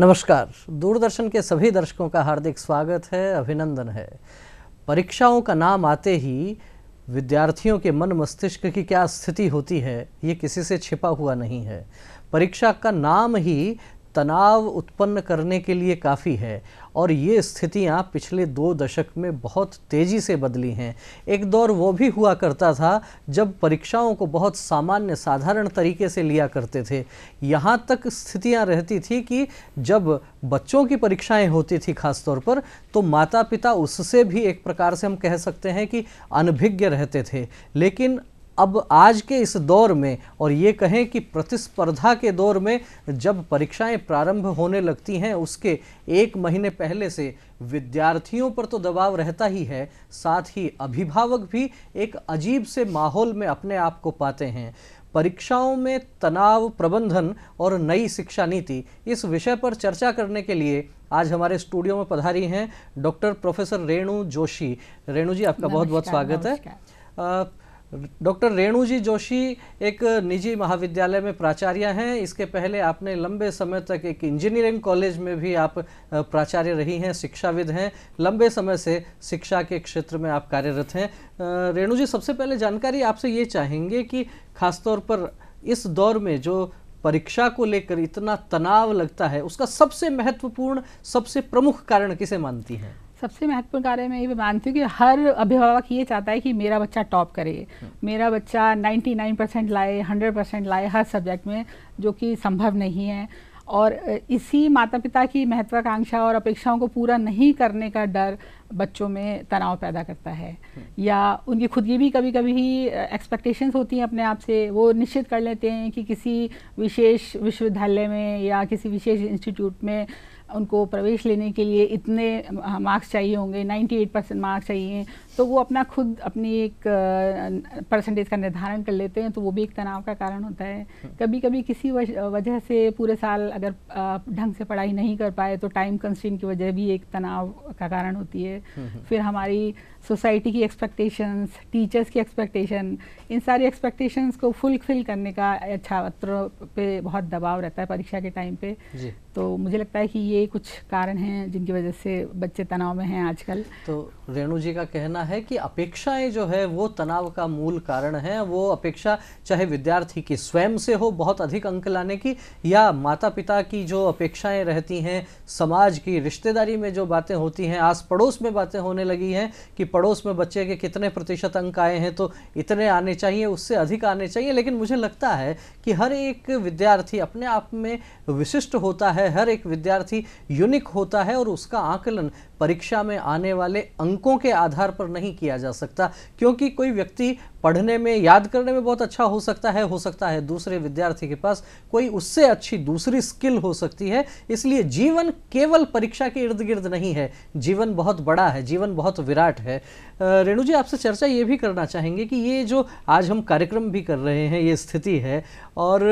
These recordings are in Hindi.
नमस्कार दूरदर्शन के सभी दर्शकों का हार्दिक स्वागत है अभिनंदन है परीक्षाओं का नाम आते ही विद्यार्थियों के मन मस्तिष्क की क्या स्थिति होती है ये किसी से छिपा हुआ नहीं है परीक्षा का नाम ही तनाव उत्पन्न करने के लिए काफ़ी है और ये स्थितियाँ पिछले दो दशक में बहुत तेज़ी से बदली हैं एक दौर वो भी हुआ करता था जब परीक्षाओं को बहुत सामान्य साधारण तरीके से लिया करते थे यहाँ तक स्थितियाँ रहती थी कि जब बच्चों की परीक्षाएं होती थी ख़ास तौर पर तो माता पिता उससे भी एक प्रकार से हम कह सकते हैं कि अनभिज्ञ रहते थे लेकिन अब आज के इस दौर में और ये कहें कि प्रतिस्पर्धा के दौर में जब परीक्षाएं प्रारंभ होने लगती हैं उसके एक महीने पहले से विद्यार्थियों पर तो दबाव रहता ही है साथ ही अभिभावक भी एक अजीब से माहौल में अपने आप को पाते हैं परीक्षाओं में तनाव प्रबंधन और नई शिक्षा नीति इस विषय पर चर्चा करने के लिए आज हमारे स्टूडियो में पधारी हैं डॉक्टर प्रोफेसर रेणु जोशी रेणु जी आपका बहुत बहुत स्वागत है डॉक्टर रेणु जी जोशी एक निजी महाविद्यालय में प्राचार्य हैं इसके पहले आपने लंबे समय तक एक इंजीनियरिंग कॉलेज में भी आप प्राचार्य रही हैं शिक्षाविद हैं लंबे समय से शिक्षा के क्षेत्र में आप कार्यरत हैं रेणु जी सबसे पहले जानकारी आपसे ये चाहेंगे कि खासतौर पर इस दौर में जो परीक्षा को लेकर इतना तनाव लगता है उसका सबसे महत्वपूर्ण सबसे प्रमुख कारण किसे मानती हैं सबसे महत्वपूर्ण कार्य मैं ये भी मानती हूँ कि हर अभिभावक ये चाहता है कि मेरा बच्चा टॉप करे मेरा बच्चा 99 परसेंट लाए 100 परसेंट लाए हर सब्जेक्ट में जो कि संभव नहीं है और इसी माता पिता की महत्वाकांक्षा और अपेक्षाओं को पूरा नहीं करने का डर बच्चों में तनाव पैदा करता है या उनकी खुद की भी कभी कभी एक्सपेक्टेशंस होती हैं अपने आप से वो निश्चित कर लेते हैं कि किसी विशेष विश्वविद्यालय में या किसी विशेष इंस्टीट्यूट में उनको प्रवेश लेने के लिए इतने मार्क्स चाहिए होंगे 98 परसेंट मार्क्स चाहिए तो वो अपना खुद अपनी एक परसेंटेज का निर्धारण कर लेते हैं तो वो भी एक तनाव का कारण होता है हाँ। कभी कभी किसी वजह से पूरे साल अगर ढंग से पढ़ाई नहीं कर पाए तो टाइम कंस्टेंट की वजह भी एक तनाव का कारण होती है हाँ, हाँ। फिर हमारी सोसाइटी की एक्सपेक्टेशंस टीचर्स की एक्सपेक्टेशन इन सारी एक्सपेक्टेशंस को फुलफिल करने का छात्रों अच्छा पे बहुत दबाव रहता है परीक्षा के टाइम पे तो मुझे लगता है कि ये कुछ कारण हैं जिनकी वजह से बच्चे तनाव में हैं आजकल तो रेणु जी का कहना है कि अपेक्षाएं जो है वो तनाव का मूल कारण है वो अपेक्षा चाहे विद्यार्थी की स्वयं से हो बहुत अधिक अंक लाने की या माता पिता की जो अपेक्षाएं रहती हैं समाज की रिश्तेदारी में जो बातें होती हैं आस पड़ोस में बातें होने लगी हैं कि पड़ोस में बच्चे के कितने प्रतिशत अंक आए हैं तो इतने आने चाहिए उससे अधिक आने चाहिए लेकिन मुझे लगता है कि हर एक विद्यार्थी अपने आप में विशिष्ट होता है हर एक विद्यार्थी यूनिक होता है और उसका आकलन परीक्षा में आने वाले अंकों के आधार पर नहीं किया जा सकता क्योंकि कोई व्यक्ति पढ़ने में याद करने में बहुत अच्छा हो सकता है हो सकता है दूसरे विद्यार्थी के पास कोई उससे अच्छी दूसरी स्किल हो सकती है इसलिए जीवन केवल परीक्षा के इर्द गिर्द नहीं है जीवन बहुत बड़ा है जीवन बहुत विराट है रेणु जी आपसे चर्चा ये भी करना चाहेंगे कि ये जो आज हम कार्यक्रम भी कर रहे हैं ये स्थिति है और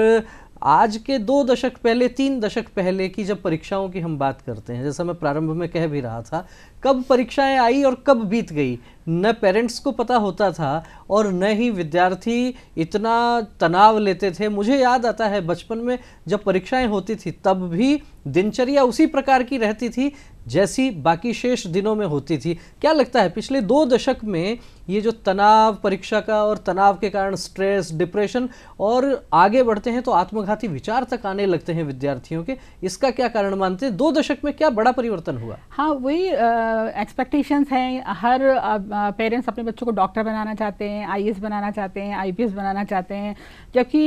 आज के दो दशक पहले तीन दशक पहले की जब परीक्षाओं की हम बात करते हैं जैसा मैं प्रारंभ में कह भी रहा था कब परीक्षाएं आई और कब बीत गई न पेरेंट्स को पता होता था और न ही विद्यार्थी इतना तनाव लेते थे मुझे याद आता है बचपन में जब परीक्षाएं होती थी तब भी दिनचर्या उसी प्रकार की रहती थी जैसी बाकी शेष दिनों में होती थी क्या लगता है पिछले दो दशक में ये जो तनाव परीक्षा का और तनाव के कारण स्ट्रेस डिप्रेशन और आगे बढ़ते हैं तो आत्मघाती विचार तक आने लगते हैं विद्यार्थियों के इसका क्या कारण मानते हैं दो दशक में क्या बड़ा परिवर्तन हुआ हाँ वही एक्सपेक्टेशंस हैं हर पेरेंट्स अपने बच्चों को डॉक्टर बनाना चाहते हैं आई बनाना चाहते हैं आई बनाना चाहते हैं जबकि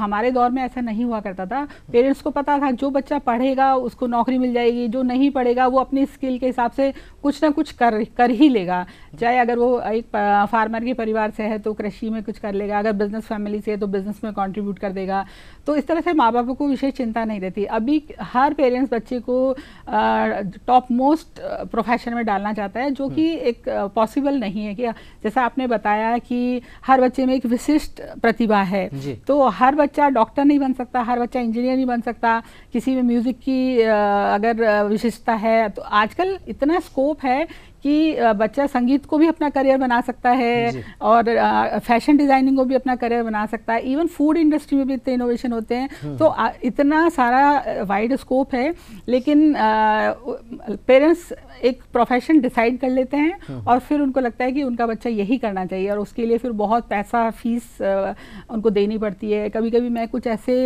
हमारे दौर में ऐसा नहीं हुआ करता था पेरेंट्स को पता था जो बच्चा पढ़ेगा उसको नौकरी मिल जाएगी जो नहीं पढ़ेगा वो अपनी स्किल के हिसाब से कुछ ना कुछ कर कर ही लेगा चाहे अगर वो एक फार्मर के परिवार से है तो कृषि में कुछ कर लेगा अगर बिजनेस फैमिली से है तो बिजनेस में कंट्रीब्यूट कर देगा तो इस तरह से माँ बापों को विशेष चिंता नहीं रहती अभी हर पेरेंट्स बच्चे को टॉप मोस्ट प्रोफेशन में डालना चाहता है जो हम्म। कि एक पॉसिबल नहीं है कि जैसा आपने बताया कि हर बच्चे में एक विशिष्ट प्रतिभा है तो हर बच्चा डॉक्टर नहीं बन सकता हर बच्चा इंजीनियर नहीं बन सकता किसी में म्यूज़िक की अगर विशेषता है तो आजकल इतना स्कोप होप है कि बच्चा संगीत को भी अपना करियर बना सकता है और फैशन डिज़ाइनिंग को भी अपना करियर बना सकता है इवन फूड इंडस्ट्री में भी इतने इनोवेशन होते हैं हम्म। तो इतना सारा वाइड स्कोप है लेकिन पेरेंट्स एक प्रोफेशन डिसाइड कर लेते हैं हम्म। और फिर उनको लगता है कि उनका बच्चा यही करना चाहिए और उसके लिए फिर बहुत पैसा फीस उनको देनी पड़ती है कभी कभी मैं कुछ ऐसे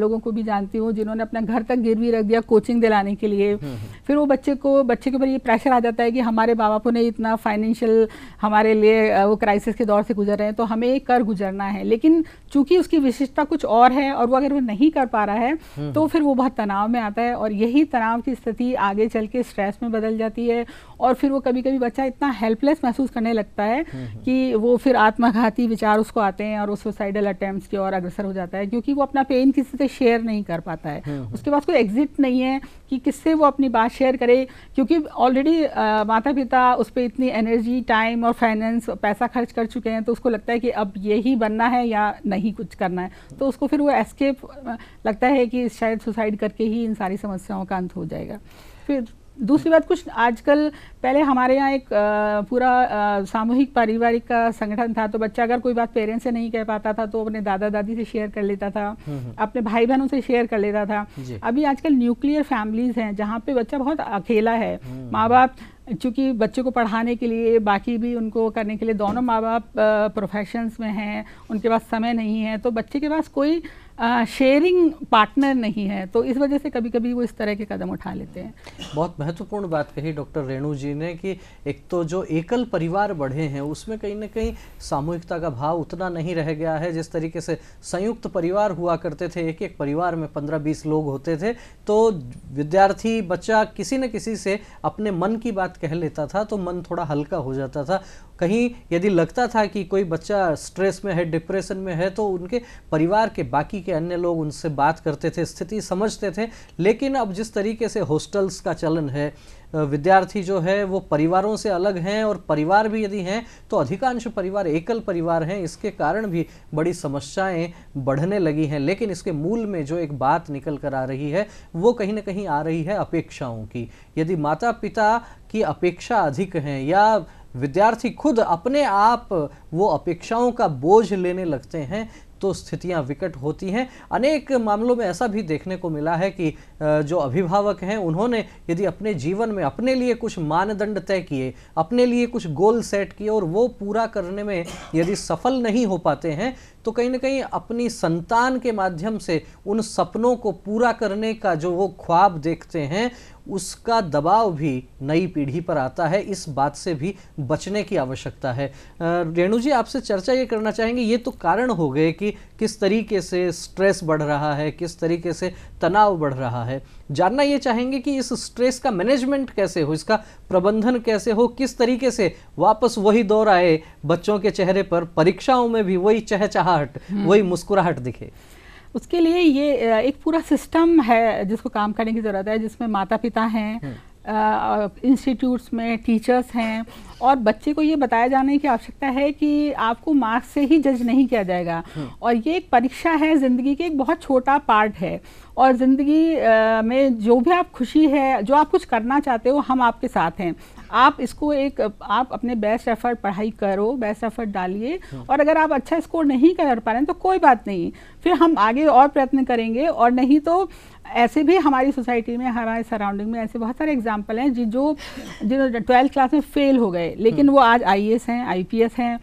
लोगों को भी जानती हूँ जिन्होंने अपना घर तक गिरवी रख दिया कोचिंग दिलाने के लिए हम्म, फिर वो बच्चे को बच्चे के ऊपर ये प्रेशर आ जाता है कि हमारे हमारे माँ बापों ने इतना फाइनेंशियल हमारे लिए वो क्राइसिस के दौर से गुजर रहे हैं तो हमें कर गुजरना है लेकिन चूंकि उसकी विशेषता कुछ और है और वो अगर वो नहीं कर पा रहा है हम्म। तो फिर वो बहुत तनाव में आता है और यही तनाव की स्थिति आगे चल के स्ट्रेस में बदल जाती है और फिर वो कभी कभी बच्चा इतना हेल्पलेस महसूस करने लगता है हम्म, हम्म। कि वो फिर आत्मघाती विचार उसको आते हैं और वो सुसाइडल अटैम्प्ट की ओर अग्रसर हो जाता है क्योंकि वो अपना पेन किसी से शेयर नहीं कर पाता है उसके पास कोई एग्जिट नहीं है कि किससे वो अपनी बात शेयर करे क्योंकि ऑलरेडी माता पिता उस पर इतनी एनर्जी टाइम और फाइनेंस पैसा खर्च कर चुके हैं तो उसको लगता है कि अब यही बनना है या नहीं ही कुछ करना है तो उसको फिर वो एस्केप लगता है कि शायद सुसाइड करके ही इन सारी समस्याओं का अंत हो जाएगा फिर दूसरी बात कुछ आजकल पहले हमारे यहाँ एक आ, पूरा आ, सामूहिक पारिवारिक का संगठन था तो बच्चा अगर कोई बात पेरेंट्स से नहीं कह पाता था तो अपने दादा दादी से शेयर कर लेता था हम्म, हम्म। अपने भाई बहनों से शेयर कर लेता था अभी आजकल न्यूक्लियर फैमिलीज हैं जहाँ पे बच्चा बहुत अकेला है हम्म। माँ बाप चूँकि बच्चे को पढ़ाने के लिए बाकी भी उनको करने के लिए दोनों माँ बाप प्रोफेशंस में हैं उनके पास समय नहीं है तो बच्चे के पास कोई शेयरिंग पार्टनर नहीं है तो इस वजह से कभी कभी वो इस तरह के कदम उठा लेते हैं बहुत महत्वपूर्ण बात कही डॉक्टर रेणु जी ने कि एक तो जो एकल परिवार बढ़े हैं उसमें कहीं ना कहीं सामूहिकता का भाव उतना नहीं रह गया है जिस तरीके से संयुक्त परिवार हुआ करते थे एक एक परिवार में पंद्रह बीस लोग होते थे तो विद्यार्थी बच्चा किसी न किसी से अपने मन की बात कह लेता था तो मन थोड़ा हल्का हो जाता था कहीं यदि लगता था कि कोई बच्चा स्ट्रेस में है डिप्रेशन में है तो उनके परिवार के बाकी के के अन्य लोग उनसे बात करते थे स्थिति समझते थे लेकिन अब जिस तरीके से हॉस्टल्स का चलन है विद्यार्थी जो है वो परिवारों से अलग हैं और परिवार भी यदि हैं तो अधिकांश परिवार एकल परिवार हैं इसके कारण भी बड़ी समस्याएं बढ़ने लगी हैं लेकिन इसके मूल में जो एक बात निकल कर आ रही है वो कहीं ना कहीं आ रही है अपेक्षाओं की यदि माता पिता की अपेक्षा अधिक हैं या विद्यार्थी खुद अपने आप वो अपेक्षाओं का बोझ लेने लगते हैं तो स्थितियां विकट होती हैं अनेक मामलों में ऐसा भी देखने को मिला है कि जो अभिभावक हैं उन्होंने यदि अपने जीवन में अपने लिए कुछ मानदंड तय किए अपने लिए कुछ गोल सेट किए और वो पूरा करने में यदि सफल नहीं हो पाते हैं तो कहीं ना कहीं अपनी संतान के माध्यम से उन सपनों को पूरा करने का जो वो ख्वाब देखते हैं उसका दबाव भी नई पीढ़ी पर आता है इस बात से भी बचने की आवश्यकता है रेणु जी आपसे चर्चा ये करना चाहेंगे ये तो कारण हो गए कि किस तरीके से स्ट्रेस बढ़ रहा है किस तरीके से तनाव बढ़ रहा है जानना ये चाहेंगे कि इस स्ट्रेस का मैनेजमेंट कैसे हो इसका प्रबंधन कैसे हो किस तरीके से वापस वही दौर आए बच्चों के चेहरे पर परीक्षाओं में भी वही चहचहाहट हम्म। वही मुस्कुराहट दिखे उसके लिए ये एक पूरा सिस्टम है जिसको काम करने की ज़रूरत है जिसमें माता पिता हैं हम्म। इंस्टीट्यूट्स में टीचर्स हैं और बच्चे को ये बताया जाने की आवश्यकता है कि आपको मार्क्स से ही जज नहीं किया जाएगा हाँ। और ये एक परीक्षा है ज़िंदगी के एक बहुत छोटा पार्ट है और ज़िंदगी में जो भी आप खुशी है जो आप कुछ करना चाहते हो हम आपके साथ हैं आप इसको एक आप अपने बेस्ट एफर्ट पढ़ाई करो बेस्ट एफर्ट डालिए हाँ। और अगर आप अच्छा स्कोर नहीं कर पा रहे हैं तो कोई बात नहीं फिर हम आगे और प्रयत्न करेंगे और नहीं तो ऐसे भी हमारी सोसाइटी में हमारे सराउंडिंग में ऐसे बहुत सारे एग्जाम्पल हैं जी जो जिन्होंने ट्वेल्थ क्लास में फेल हो गए लेकिन हाँ। वो आज आई हैं आई हैं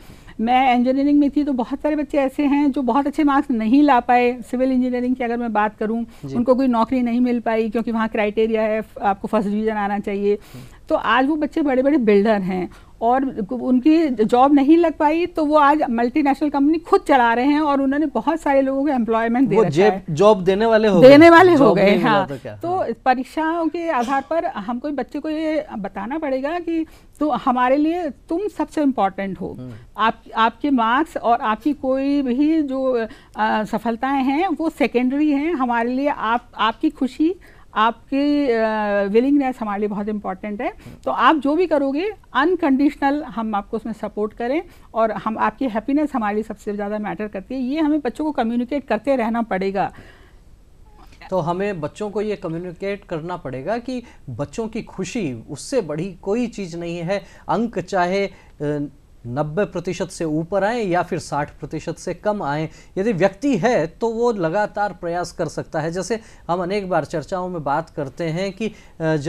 मैं इंजीनियरिंग में थी तो बहुत सारे बच्चे ऐसे हैं जो बहुत अच्छे मार्क्स नहीं ला पाए सिविल इंजीनियरिंग की अगर मैं बात करूं उनको कोई नौकरी नहीं मिल पाई क्योंकि वहाँ क्राइटेरिया है आपको फर्स्ट डिवीजन आना चाहिए हाँ। तो आज वो बच्चे बड़े बड़े बिल्डर हैं और उनकी जॉब नहीं लग पाई तो वो आज मल्टीनेशनल कंपनी खुद चला रहे हैं और उन्होंने बहुत सारे लोगों को एम्प्लॉयमेंट दे रखा है जॉब देने वाले हो देने वाले हो गए हाँ तो, तो, परीक्षाओं के आधार पर हमको बच्चे को ये बताना पड़ेगा कि तो हमारे लिए तुम सबसे इम्पोर्टेंट हो हम्म। आप आपके मार्क्स और आपकी कोई भी जो सफलताएं हैं वो सेकेंडरी हैं हमारे लिए आप आपकी खुशी आपकी विलिंगनेस हमारे लिए बहुत इंपॉर्टेंट है तो आप जो भी करोगे अनकंडीशनल हम आपको उसमें सपोर्ट करें और हम आपकी हैप्पीनेस हमारे लिए सबसे ज़्यादा मैटर करती है ये हमें बच्चों को कम्युनिकेट करते रहना पड़ेगा तो हमें बच्चों को ये कम्युनिकेट करना पड़ेगा कि बच्चों की खुशी उससे बड़ी कोई चीज़ नहीं है अंक चाहे 90 प्रतिशत से ऊपर आए या फिर 60 प्रतिशत से कम आए यदि व्यक्ति है तो वो लगातार प्रयास कर सकता है जैसे हम अनेक बार चर्चाओं में बात करते हैं कि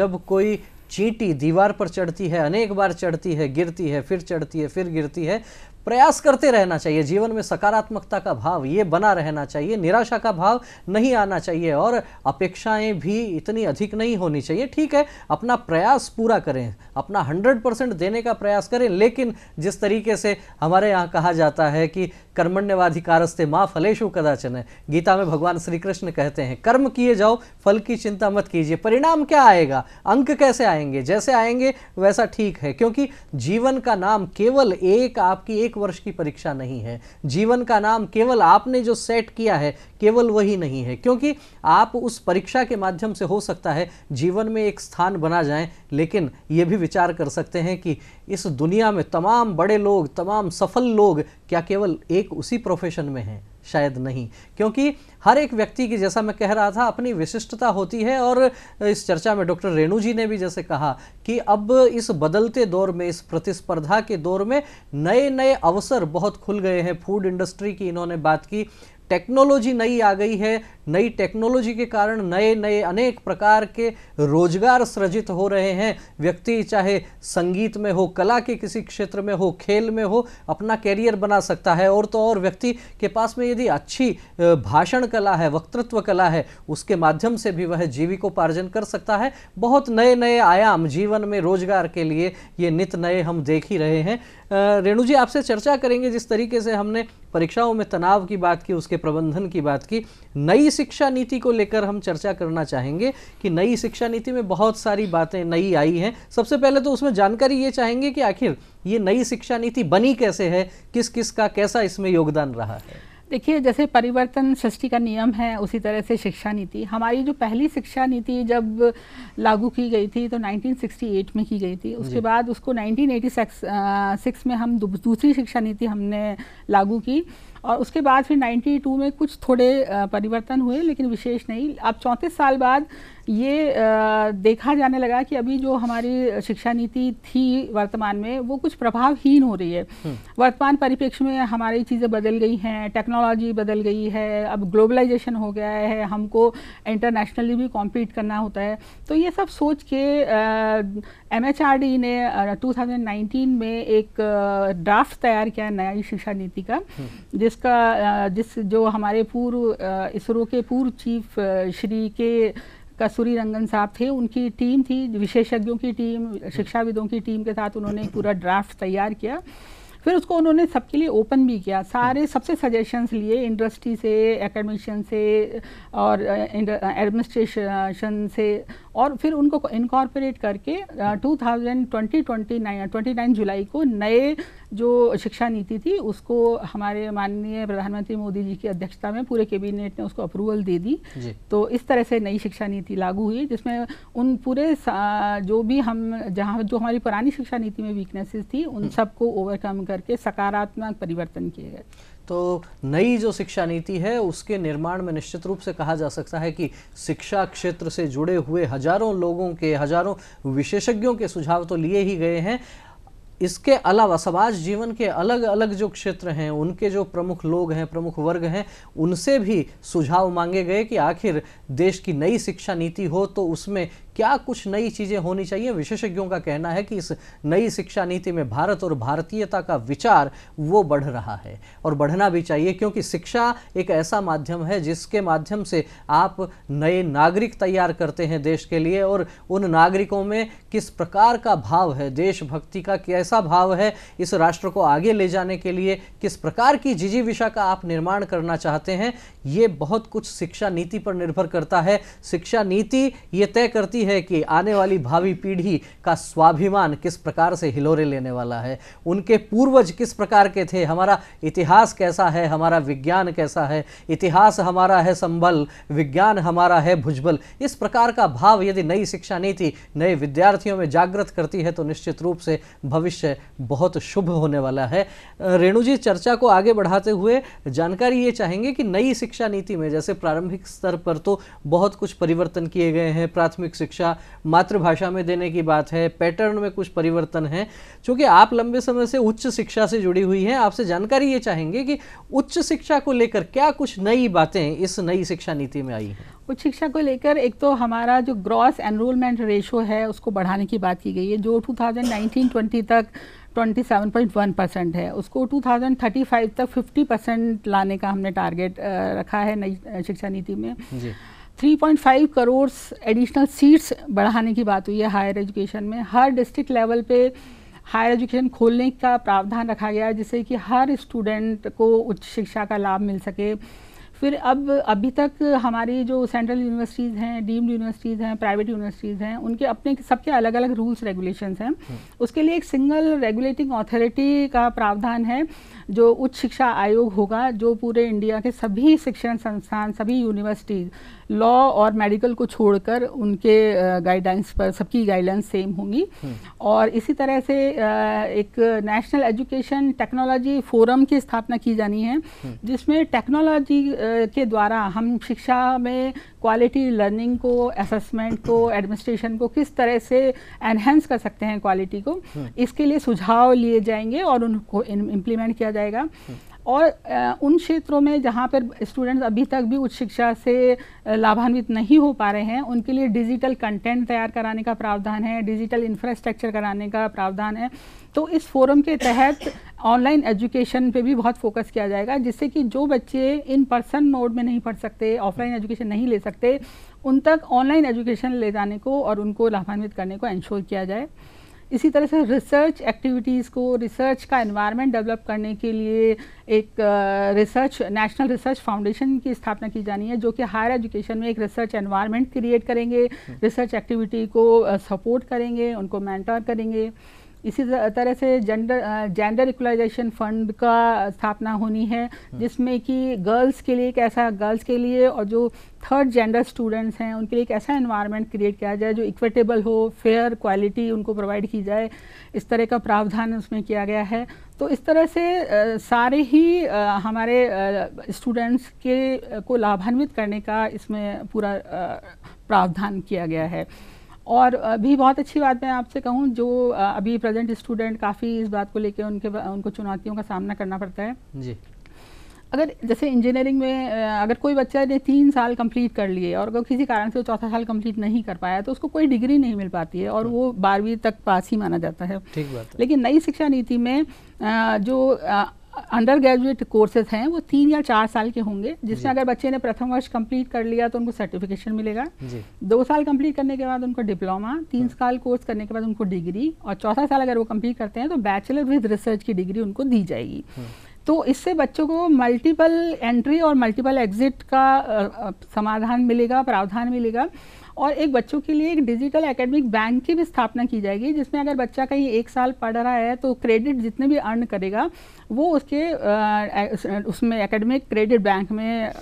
जब कोई चींटी दीवार पर चढ़ती है अनेक बार चढ़ती है गिरती है फिर चढ़ती है फिर गिरती है प्रयास करते रहना चाहिए जीवन में सकारात्मकता का भाव ये बना रहना चाहिए निराशा का भाव नहीं आना चाहिए और अपेक्षाएं भी इतनी अधिक नहीं होनी चाहिए ठीक है अपना प्रयास पूरा करें अपना हंड्रेड परसेंट देने का प्रयास करें लेकिन जिस तरीके से हमारे यहाँ कहा जाता है कि कर्मण्यवाधिकारस्ते माँ फलेशु कदाचन गीता में भगवान श्री कृष्ण कहते हैं कर्म किए जाओ फल की चिंता मत कीजिए परिणाम क्या आएगा अंक कैसे आएंगे जैसे आएंगे वैसा ठीक है क्योंकि जीवन का नाम केवल एक आपकी एक वर्ष की परीक्षा नहीं है जीवन का नाम केवल आपने जो सेट किया है केवल वही नहीं है क्योंकि आप उस परीक्षा के माध्यम से हो सकता है जीवन में एक स्थान बना जाए लेकिन ये भी विचार कर सकते हैं कि इस दुनिया में तमाम बड़े लोग तमाम सफल लोग क्या केवल एक उसी प्रोफेशन में हैं शायद नहीं क्योंकि हर एक व्यक्ति की जैसा मैं कह रहा था अपनी विशिष्टता होती है और इस चर्चा में डॉक्टर रेणु जी ने भी जैसे कहा कि अब इस बदलते दौर में इस प्रतिस्पर्धा के दौर में नए नए अवसर बहुत खुल गए हैं फूड इंडस्ट्री की इन्होंने बात की टेक्नोलॉजी नई आ गई है नई टेक्नोलॉजी के कारण नए नए अनेक प्रकार के रोजगार सृजित हो रहे हैं व्यक्ति चाहे संगीत में हो कला के किसी क्षेत्र में हो खेल में हो अपना कैरियर बना सकता है और तो और व्यक्ति के पास में यदि अच्छी भाषण कला है वक्तृत्व कला है उसके माध्यम से भी वह जीविकोपार्जन कर सकता है बहुत नए नए आयाम जीवन में रोजगार के लिए ये नित नए हम देख ही रहे हैं रेणु जी आपसे चर्चा करेंगे जिस तरीके से हमने परीक्षाओं में तनाव की बात की उसके प्रबंधन की बात की नई शिक्षा नीति को लेकर हम चर्चा करना चाहेंगे कि नई शिक्षा नीति में बहुत सारी बातें नई आई हैं सबसे पहले तो उसमें जानकारी ये चाहेंगे कि आखिर ये नई शिक्षा नीति बनी कैसे है किस किस का कैसा इसमें योगदान रहा है देखिए जैसे परिवर्तन सृष्टि का नियम है उसी तरह से शिक्षा नीति हमारी जो पहली शिक्षा नीति जब लागू की गई थी तो 1968 में की गई थी उसके बाद उसको 1986 आ, में हम दूसरी शिक्षा नीति हमने लागू की और उसके बाद फिर 92 में कुछ थोड़े परिवर्तन हुए लेकिन विशेष नहीं अब चौंतीस साल बाद ये देखा जाने लगा कि अभी जो हमारी शिक्षा नीति थी वर्तमान में वो कुछ प्रभावहीन हो रही है हम्म। वर्तमान परिप्रेक्ष्य में हमारी चीज़ें बदल गई हैं टेक्नोलॉजी बदल गई है अब ग्लोबलाइजेशन हो गया है हमको इंटरनेशनली भी कॉम्पीट करना होता है तो ये सब सोच के एम ने टू में एक ड्राफ्ट तैयार किया नया शिक्षा नीति का हम्म। जिस जिसका जिस जो हमारे पूर्व इसरो के पूर्व चीफ श्री के कसूरी रंगन साहब थे उनकी टीम थी विशेषज्ञों की टीम शिक्षाविदों की टीम के साथ उन्होंने पूरा ड्राफ्ट तैयार किया फिर उसको उन्होंने सबके लिए ओपन भी किया सारे हम्म। सबसे सजेशंस लिए इंडस्ट्री से एकेडमिशन से और एडमिनिस्ट्रेशन से और फिर उनको इनकॉर्पोरेट करके two thousand twenty twenty nine twenty nine जुलाई को नए जो शिक्षा नीति थी उसको हमारे माननीय प्रधानमंत्री मोदी जी की अध्यक्षता में पूरे कैबिनेट ने उसको अप्रूवल दे दी तो इस तरह से नई शिक्षा नीति लागू हुई जिसमें उन पूरे जो भी हम जहाँ जो हमारी पुरानी शिक्षा नीति में वीकनेसेस थी उन हम्म। सबको ओवरकम कर करके सकारात्मक परिवर्तन किए गए तो नई जो शिक्षा नीति है उसके निर्माण में निश्चित रूप से कहा जा सकता है कि शिक्षा क्षेत्र से जुड़े हुए हजारों लोगों के हजारों विशेषज्ञों के सुझाव तो लिए ही गए हैं इसके अलावा समाज जीवन के अलग अलग जो क्षेत्र हैं उनके जो प्रमुख लोग हैं प्रमुख वर्ग हैं उनसे भी सुझाव मांगे गए कि आखिर देश की नई शिक्षा नीति हो तो उसमें क्या कुछ नई चीज़ें होनी चाहिए विशेषज्ञों का कहना है कि इस नई शिक्षा नीति में भारत और भारतीयता का विचार वो बढ़ रहा है और बढ़ना भी चाहिए क्योंकि शिक्षा एक ऐसा माध्यम है जिसके माध्यम से आप नए नागरिक तैयार करते हैं देश के लिए और उन नागरिकों में किस प्रकार का भाव है देशभक्ति का कैसा भाव है इस राष्ट्र को आगे ले जाने के लिए किस प्रकार की जिजीविषा का आप निर्माण करना चाहते हैं ये बहुत कुछ शिक्षा नीति पर निर्भर करता है शिक्षा नीति ये तय करती है है कि आने वाली भावी पीढ़ी का स्वाभिमान किस प्रकार से हिलोरे लेने वाला है उनके पूर्वज किस प्रकार के थे हमारा इतिहास कैसा है हमारा विज्ञान कैसा है इतिहास हमारा है संबल विज्ञान हमारा है भुजबल इस प्रकार का भाव यदि नई शिक्षा नीति नए विद्यार्थियों में जागृत करती है तो निश्चित रूप से भविष्य बहुत शुभ होने वाला है रेणु जी चर्चा को आगे बढ़ाते हुए जानकारी ये चाहेंगे कि नई शिक्षा नीति में जैसे प्रारंभिक स्तर पर तो बहुत कुछ परिवर्तन किए गए हैं प्राथमिक शिक्षा शिक्षा मातृभाषा में देने की बात है पैटर्न में कुछ परिवर्तन है चूंकि आप लंबे समय से उच्च शिक्षा से जुड़ी हुई हैं आपसे जानकारी ये चाहेंगे कि उच्च शिक्षा को लेकर क्या कुछ नई बातें इस नई शिक्षा नीति में आई हैं उच्च शिक्षा को लेकर एक तो हमारा जो ग्रॉस एनरोलमेंट रेशो है उसको बढ़ाने की बात की गई है जो टू थाउजेंड तक 27.1 परसेंट है उसको 2035 तक 50 परसेंट लाने का हमने टारगेट रखा है नई शिक्षा नीति में जी। 3.5 करोड़ एडिशनल सीट्स बढ़ाने की बात हुई है हायर एजुकेशन में हर डिस्ट्रिक्ट लेवल पे हायर एजुकेशन खोलने का प्रावधान रखा गया है जिससे कि हर स्टूडेंट को उच्च शिक्षा का लाभ मिल सके फिर अब अभी तक हमारी जो सेंट्रल यूनिवर्सिटीज़ हैं डीम्ड यूनिवर्सिटीज़ हैं प्राइवेट यूनिवर्सिटीज़ हैं उनके अपने सबके अलग अलग रूल्स रेगुलेशंस हैं हम्म। उसके लिए एक सिंगल रेगुलेटिंग अथॉरिटी का प्रावधान है जो उच्च शिक्षा आयोग होगा जो पूरे इंडिया के सभी शिक्षण संस्थान सभी यूनिवर्सिटीज़ लॉ और मेडिकल को छोड़कर उनके गाइडलाइंस पर सबकी गाइडलाइंस सेम होंगी हम्म। और इसी तरह से एक नेशनल एजुकेशन टेक्नोलॉजी फोरम की स्थापना की जानी है हम्म। जिसमें टेक्नोलॉजी के द्वारा हम शिक्षा में क्वालिटी लर्निंग को असेसमेंट को एडमिनिस्ट्रेशन को किस तरह से एनहेंस कर सकते हैं क्वालिटी को हम्म। इसके लिए सुझाव लिए जाएंगे और उनको इम्प्लीमेंट किया जाएगा और उन क्षेत्रों में जहाँ पर स्टूडेंट्स अभी तक भी उच्च शिक्षा से लाभान्वित नहीं हो पा रहे हैं उनके लिए डिजिटल कंटेंट तैयार कराने का प्रावधान है डिजिटल इंफ्रास्ट्रक्चर कराने का प्रावधान है तो इस फोरम के तहत ऑनलाइन एजुकेशन पे भी बहुत फोकस किया जाएगा जिससे कि जो बच्चे इन पर्सन मोड में नहीं पढ़ सकते ऑफलाइन एजुकेशन नहीं ले सकते उन तक ऑनलाइन एजुकेशन ले जाने को और उनको लाभान्वित करने को इंश्योर किया जाए इसी तरह से रिसर्च एक्टिविटीज़ को रिसर्च का एनवायरनमेंट डेवलप करने के लिए एक रिसर्च नेशनल रिसर्च फाउंडेशन की स्थापना की जानी है जो कि हायर एजुकेशन में एक रिसर्च एनवायरनमेंट क्रिएट करेंगे रिसर्च हम्म। एक्टिविटी को सपोर्ट करेंगे उनको मैंटर करेंगे इसी तरह से जेंडर जेंडर इक्वलाइजेशन फंड का स्थापना होनी है हाँ। जिसमें कि गर्ल्स के लिए एक ऐसा गर्ल्स के लिए और जो थर्ड जेंडर स्टूडेंट्स हैं उनके लिए एक ऐसा इन्वायरमेंट क्रिएट किया जाए जो इक्वेटेबल हो फेयर क्वालिटी उनको प्रोवाइड की जाए इस तरह का प्रावधान उसमें किया गया है तो इस तरह से आ, सारे ही आ, हमारे स्टूडेंट्स के को लाभान्वित करने का इसमें पूरा आ, प्रावधान किया गया है और भी बहुत अच्छी बात मैं आपसे कहूँ जो अभी प्रेजेंट स्टूडेंट काफ़ी इस बात को लेकर उनके उनको चुनौतियों का सामना करना पड़ता है जी अगर जैसे इंजीनियरिंग में अगर कोई बच्चा ने तीन साल कंप्लीट कर लिए और अगर किसी कारण से वो चौथा साल कंप्लीट नहीं कर पाया तो उसको कोई डिग्री नहीं मिल पाती है और हाँ। वो बारहवीं तक पास ही माना जाता है ठीक बात है। लेकिन नई शिक्षा नीति में जो अंडर ग्रेजुएट कोर्सेज हैं वो तीन या चार साल के होंगे जिसमें अगर बच्चे ने प्रथम वर्ष कंप्लीट कर लिया तो उनको सर्टिफिकेशन मिलेगा दो साल कंप्लीट करने के बाद उनको डिप्लोमा तीन हाँ। साल कोर्स करने के बाद उनको डिग्री और चौथा साल अगर वो कंप्लीट करते हैं तो बैचलर विद रिसर्च की डिग्री उनको दी जाएगी हाँ। तो इससे बच्चों को मल्टीपल एंट्री और मल्टीपल एग्जिट का समाधान मिलेगा प्रावधान मिलेगा और एक बच्चों के लिए एक डिजिटल एकेडमिक बैंक की भी स्थापना की जाएगी जिसमें अगर बच्चा कहीं एक साल पढ़ रहा है तो क्रेडिट जितने भी अर्न करेगा वो उसके उसमें एकेडमिक क्रेडिट बैंक में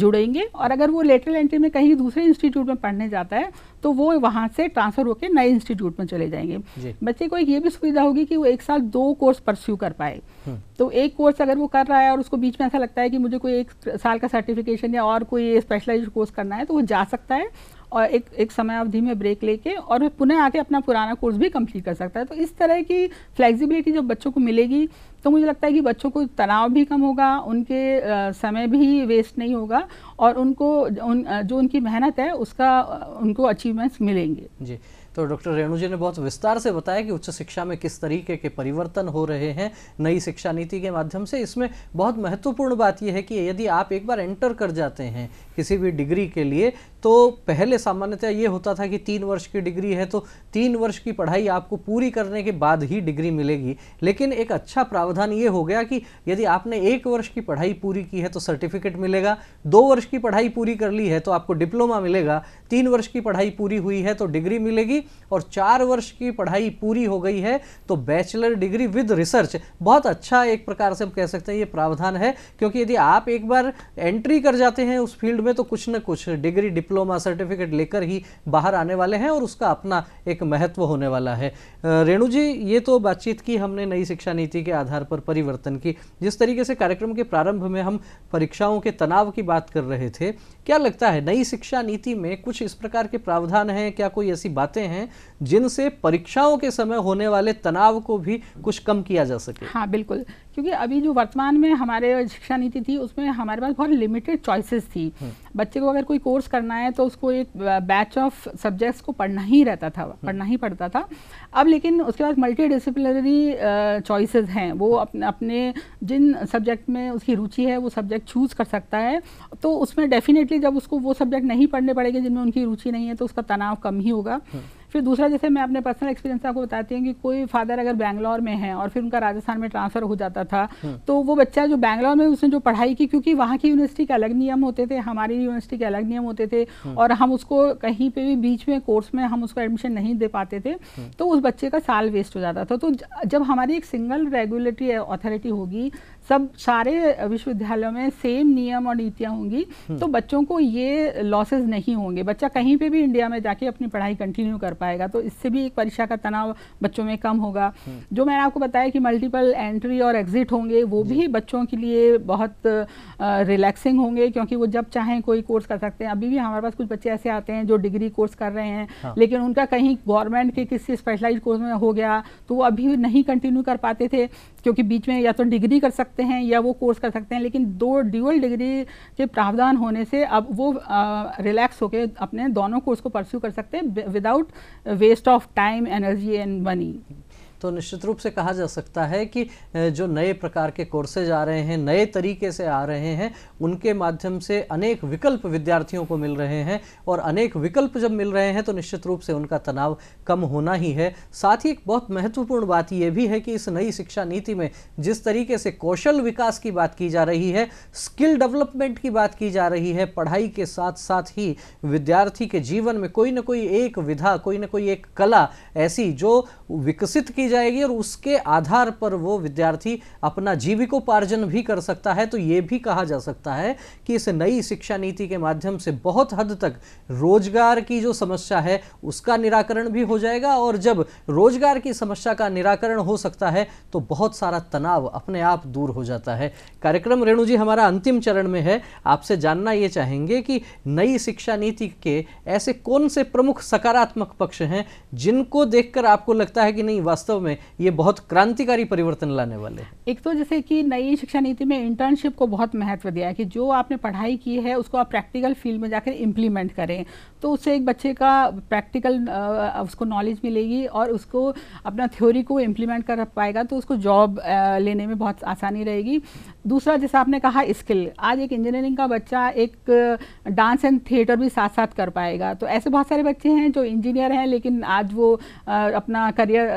जुड़ेंगे और अगर वो लेटरल एंट्री में कहीं दूसरे इंस्टीट्यूट में पढ़ने जाता है तो वो वहाँ से ट्रांसफ़र होकर नए इंस्टीट्यूट में चले जाएंगे बच्चे को एक ये भी सुविधा होगी कि वो एक साल दो कोर्स परस्यू कर पाए हम्म। तो एक कोर्स अगर वो कर रहा है और उसको बीच में ऐसा लगता है कि मुझे कोई एक साल का सर्टिफिकेशन या और कोई स्पेशलाइज कोर्स करना है तो वो जा सकता है और एक एक समय अवधि में ब्रेक लेके और वह पुनः आके अपना पुराना कोर्स भी कंप्लीट कर सकता है तो इस तरह की फ्लेक्सिबिलिटी जब बच्चों को मिलेगी तो मुझे लगता है कि बच्चों को तनाव भी कम होगा उनके आ, समय भी वेस्ट नहीं होगा और उनको उन, जो उनकी मेहनत है उसका उनको अचीवमेंट्स मिलेंगे जी तो डॉक्टर रेणु जी ने बहुत विस्तार से बताया कि उच्च शिक्षा में किस तरीके के परिवर्तन हो रहे हैं नई शिक्षा नीति के माध्यम से इसमें बहुत महत्वपूर्ण बात यह है कि यदि आप एक बार एंटर कर जाते हैं किसी भी डिग्री के लिए तो पहले सामान्यतः ये होता था कि तीन वर्ष की डिग्री है तो तीन वर्ष की पढ़ाई आपको पूरी करने के बाद ही डिग्री मिलेगी लेकिन एक अच्छा प्रावधान ये हो गया कि यदि आपने एक वर्ष की पढ़ाई पूरी की है तो सर्टिफिकेट मिलेगा दो वर्ष की पढ़ाई पूरी कर ली है तो आपको डिप्लोमा मिलेगा तीन वर्ष की पढ़ाई पूरी हुई है तो डिग्री मिलेगी और चार वर्ष की पढ़ाई पूरी हो गई है तो बैचलर डिग्री विद रिसर्च बहुत अच्छा एक प्रकार से हम कह सकते हैं ये प्रावधान है क्योंकि यदि आप एक बार एंट्री कर जाते हैं उस फील्ड में तो कुछ ना कुछ डिग्री डिप्लोमा सर्टिफिकेट लेकर ही बाहर आने वाले हैं और उसका अपना एक महत्व होने वाला है रेणु जी ये तो बातचीत की हमने नई शिक्षा नीति के आधार पर परिवर्तन की जिस तरीके से कार्यक्रम के प्रारंभ में हम परीक्षाओं के तनाव की बात कर रहे थे क्या लगता है नई शिक्षा नीति में कुछ इस प्रकार के प्रावधान हैं क्या कोई ऐसी बातें हैं हैं जिनसे परीक्षाओं के समय होने वाले तनाव को भी कुछ कम किया जा सके हाँ बिल्कुल क्योंकि अभी जो वर्तमान में हमारे शिक्षा नीति थी उसमें हमारे पास बहुत लिमिटेड चॉइसेस थी हम्म। बच्चे को अगर कोई कोर्स करना है तो उसको एक बैच ऑफ सब्जेक्ट्स को पढ़ना ही रहता था हम्म। पढ़ना ही पड़ता था अब लेकिन उसके बाद मल्टी डिसिप्लिनरी चॉइसेस हैं वो अपने अपने जिन सब्जेक्ट में उसकी रुचि है वो सब्जेक्ट चूज़ कर सकता है तो उसमें डेफिनेटली जब उसको वो सब्जेक्ट नहीं पढ़ने पड़ेंगे जिनमें उनकी रुचि नहीं है तो उसका तनाव कम ही होगा हम्म। फिर दूसरा जैसे मैं अपने पर्सनल एक्सपीरियंस आपको बताती हूँ कि कोई फादर अगर बैंगलोर में है और फिर उनका राजस्थान में ट्रांसफर हो जाता था हाँ। तो वो बच्चा जो बैंगलोर में उसने जो पढ़ाई की क्योंकि वहाँ की यूनिवर्सिटी के अलग नियम होते थे हमारी यूनिवर्सिटी के अलग नियम होते थे हाँ। और हम उसको कहीं पर भी बीच में कोर्स में हम उसको एडमिशन नहीं दे पाते थे हाँ। तो उस बच्चे का साल वेस्ट हो जाता था तो जब हमारी एक सिंगल रेगुलेटरी अथॉरिटी होगी सब सारे विश्वविद्यालयों में सेम नियम और नीतियाँ होंगी तो बच्चों को ये लॉसेज नहीं होंगे बच्चा कहीं पर भी इंडिया में जाके अपनी पढ़ाई कंटिन्यू कर पाए पाएगा तो इससे भी एक परीक्षा का तनाव बच्चों में कम होगा हम्म। जो मैंने आपको बताया कि मल्टीपल एंट्री और एग्जिट होंगे वो भी बच्चों के लिए बहुत रिलैक्सिंग होंगे क्योंकि वो जब चाहें कोई कोर्स कर सकते हैं अभी भी हमारे पास कुछ बच्चे ऐसे आते हैं जो डिग्री कोर्स कर रहे हैं हाँ। लेकिन उनका कहीं गवर्नमेंट के किसी स्पेशलाइज कोर्स में हो गया तो वो अभी नहीं कंटिन्यू कर पाते थे क्योंकि बीच में या तो डिग्री कर सकते हैं या वो कोर्स कर सकते हैं लेकिन दो ड्यूअल डिग्री के प्रावधान होने से अब वो रिलैक्स होकर अपने दोनों कोर्स को परस्यू कर सकते हैं without waste of time, energy and money. तो निश्चित रूप से कहा जा सकता है कि जो नए प्रकार के कोर्सेज आ रहे हैं नए तरीके से आ रहे हैं उनके माध्यम से अनेक विकल्प विद्यार्थियों को मिल रहे हैं और अनेक विकल्प जब मिल रहे हैं तो निश्चित रूप से उनका तनाव कम होना ही है साथ ही एक बहुत महत्वपूर्ण बात यह भी है कि इस नई शिक्षा नीति में जिस तरीके से कौशल विकास की बात की जा रही है स्किल डेवलपमेंट की बात की जा रही है पढ़ाई के साथ साथ ही विद्यार्थी के जीवन में कोई ना कोई एक विधा कोई ना कोई एक कला ऐसी जो विकसित की दी जाएगी और उसके आधार पर वो विद्यार्थी अपना जीविकोपार्जन भी कर सकता है तो ये भी कहा जा सकता है कि इस नई शिक्षा नीति के माध्यम से बहुत हद तक रोजगार की जो समस्या है उसका निराकरण भी हो जाएगा और जब रोजगार की समस्या का निराकरण हो सकता है तो बहुत सारा तनाव अपने आप दूर हो जाता है कार्यक्रम रेणु जी हमारा अंतिम चरण में है आपसे जानना ये चाहेंगे कि नई शिक्षा नीति के ऐसे कौन से प्रमुख सकारात्मक पक्ष हैं जिनको देखकर आपको लगता है कि नहीं वास्तव वास्तव में ये बहुत क्रांतिकारी परिवर्तन लाने वाले हैं एक तो जैसे कि नई शिक्षा नीति में इंटर्नशिप को बहुत महत्व दिया है कि जो आपने पढ़ाई की है उसको आप प्रैक्टिकल फील्ड में जाकर इम्प्लीमेंट करें तो उससे एक बच्चे का प्रैक्टिकल उसको नॉलेज मिलेगी और उसको अपना थ्योरी को इम्प्लीमेंट कर पाएगा तो उसको जॉब लेने में बहुत आसानी रहेगी दूसरा जैसा आपने कहा स्किल आज एक इंजीनियरिंग का बच्चा एक डांस एंड थिएटर भी साथ साथ कर पाएगा तो ऐसे बहुत सारे बच्चे हैं जो इंजीनियर हैं लेकिन आज वो अपना करियर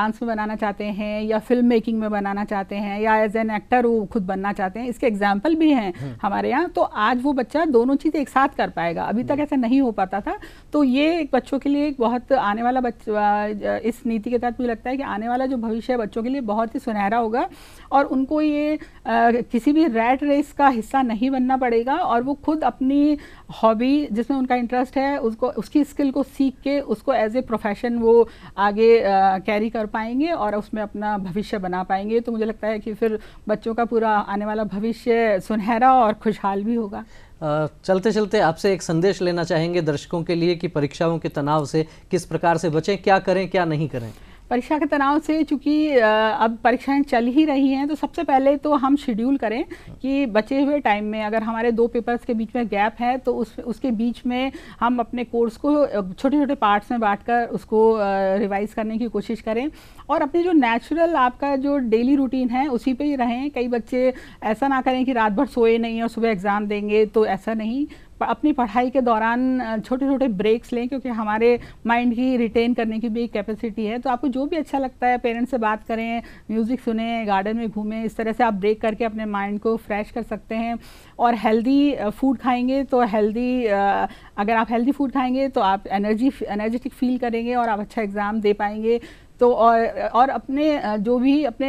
डांस में बनाना चाहते हैं या फिल्म मेकिंग में बनाना चाहते हैं या एज एन एक्टर वो खुद बनना चाहते हैं इसके एग्जाम्पल भी हैं हम्म। हमारे यहाँ तो आज वो बच्चा दोनों चीज़ एक साथ कर पाएगा अभी तक हम्म। ऐसा नहीं हो पाता था तो ये बच्चों के लिए एक बहुत आने वाला बच्चा इस नीति के तहत मुझे लगता है कि आने वाला जो भविष्य है बच्चों के लिए बहुत ही सुनहरा होगा और उनको ये आ, किसी भी रैट रेस का हिस्सा नहीं बनना पड़ेगा और वो खुद अपनी हॉबी जिसमें उनका इंटरेस्ट है उसको उसकी स्किल को सीख के उसको एज ए प्रोफेशन वो आगे कैरी कर पाएंगे और उसमें अपना भविष्य बना पाएंगे तो मुझे लगता है कि फिर बच्चों का पूरा आने वाला भविष्य सुनहरा और खुशहाल भी होगा चलते चलते आपसे एक संदेश लेना चाहेंगे दर्शकों के लिए कि परीक्षाओं के तनाव से किस प्रकार से बचें क्या करें क्या नहीं करें परीक्षा के तनाव से चूँकि अब परीक्षाएं चल ही रही हैं तो सबसे पहले तो हम शेड्यूल करें कि बचे हुए टाइम में अगर हमारे दो पेपर्स के बीच में गैप है तो उस उसके बीच में हम अपने कोर्स को छोटे छोटे पार्ट्स में बांट कर उसको रिवाइज करने की कोशिश करें और अपने जो नेचुरल आपका जो डेली रूटीन है उसी पर ही रहें कई बच्चे ऐसा ना करें कि रात भर सोए नहीं और सुबह एग्ज़ाम देंगे तो ऐसा नहीं अपनी पढ़ाई के दौरान छोटे छोटे ब्रेक्स लें क्योंकि हमारे माइंड की रिटेन करने की भी कैपेसिटी है तो आपको जो भी अच्छा लगता है पेरेंट्स से बात करें म्यूज़िक सुने गार्डन में घूमें इस तरह से आप ब्रेक करके अपने माइंड को फ्रेश कर सकते हैं और हेल्दी फूड खाएंगे तो हेल्दी अगर आप हेल्दी फूड खाएंगे तो आप एनर्जी एनर्जेटिक फील करेंगे और आप अच्छा एग्ज़ाम दे पाएंगे तो और और अपने जो भी अपने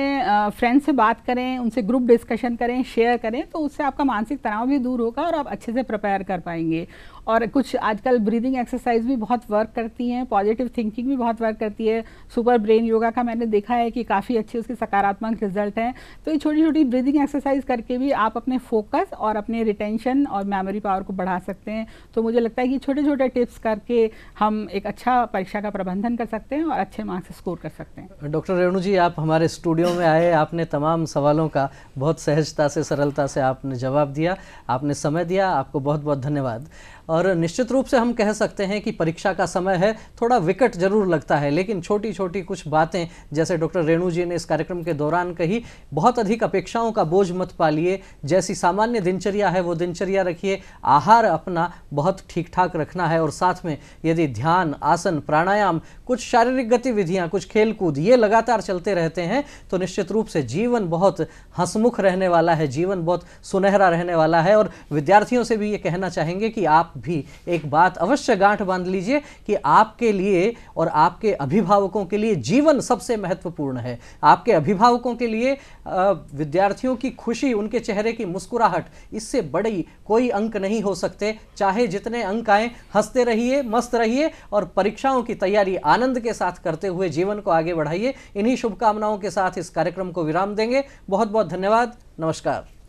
फ्रेंड से बात करें उनसे ग्रुप डिस्कशन करें शेयर करें तो उससे आपका मानसिक तनाव भी दूर होगा और आप अच्छे से प्रिपेयर कर पाएंगे और कुछ आजकल ब्रीदिंग एक्सरसाइज भी बहुत वर्क करती हैं पॉजिटिव थिंकिंग भी बहुत वर्क करती है सुपर ब्रेन योगा का मैंने देखा है कि काफ़ी अच्छे उसके सकारात्मक रिजल्ट हैं तो ये छोटी छोटी ब्रीदिंग एक्सरसाइज करके भी आप अपने फोकस और अपने रिटेंशन और मेमोरी पावर को बढ़ा सकते हैं तो मुझे लगता है कि छोटे छोटे टिप्स करके हम एक अच्छा परीक्षा का प्रबंधन कर सकते हैं और अच्छे मार्क्स स्कोर कर सकते हैं डॉक्टर रेणु जी आप हमारे स्टूडियो में आए आपने तमाम सवालों का बहुत सहजता से सरलता से आपने जवाब दिया आपने समय दिया आपको बहुत बहुत धन्यवाद और निश्चित रूप से हम कह सकते हैं कि परीक्षा का समय है थोड़ा विकट जरूर लगता है लेकिन छोटी छोटी कुछ बातें जैसे डॉक्टर रेणु जी ने इस कार्यक्रम के दौरान कही बहुत अधिक अपेक्षाओं का बोझ मत पालिए जैसी सामान्य दिनचर्या है वो दिनचर्या रखिए आहार अपना बहुत ठीक ठाक रखना है और साथ में यदि ध्यान आसन प्राणायाम कुछ शारीरिक गतिविधियाँ कुछ खेलकूद ये लगातार चलते रहते हैं तो निश्चित रूप से जीवन बहुत हंसमुख रहने वाला है जीवन बहुत सुनहरा रहने वाला है और विद्यार्थियों से भी ये कहना चाहेंगे कि आप भी एक बात अवश्य गांठ बांध लीजिए कि आपके लिए और आपके अभिभावकों के लिए जीवन सबसे महत्वपूर्ण है आपके अभिभावकों के लिए विद्यार्थियों की खुशी उनके चेहरे की मुस्कुराहट इससे बड़ी कोई अंक नहीं हो सकते चाहे जितने अंक आए हंसते रहिए मस्त रहिए और परीक्षाओं की तैयारी आनंद के साथ करते हुए जीवन को आगे बढ़ाइए इन्हीं शुभकामनाओं के साथ इस कार्यक्रम को विराम देंगे बहुत बहुत धन्यवाद नमस्कार